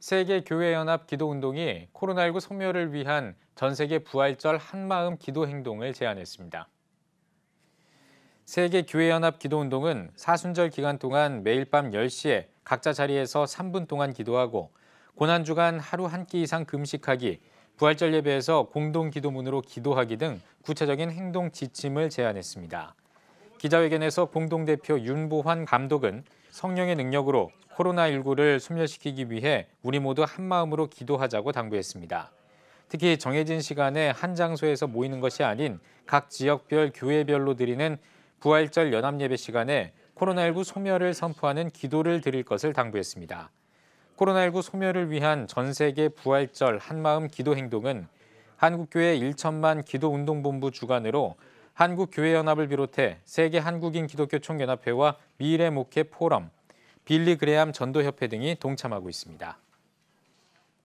세계교회연합 기도운동이 코로나19 소멸을 위한 전세계 부활절 한마음 기도 행동을 제안했습니다. 세계교회연합 기도운동은 사순절 기간 동안 매일 밤 10시에 각자 자리에서 3분 동안 기도하고 고난주간 하루 한 끼 이상 금식하기, 부활절 예배에서 공동 기도문으로 기도하기 등 구체적인 행동 지침을 제안했습니다. 기자회견에서 공동대표 윤보환 감독은 성령의 능력으로 코로나19를 소멸시키기 위해 우리 모두 한마음으로 기도하자고 당부했습니다. 특히 정해진 시간에 한 장소에서 모이는 것이 아닌 각 지역별 교회별로 드리는 부활절 연합예배 시간에 코로나19 소멸을 선포하는 기도를 드릴 것을 당부했습니다. 코로나19 소멸을 위한 전 세계 부활절 한마음 기도 행동은 한국교회 1천만 기도운동본부 주관으로 한국교회연합을 비롯해 세계 한국인 기독교 총연합회와 미래 목회 포럼, 빌리 그레암 전도협회 등이 동참하고 있습니다.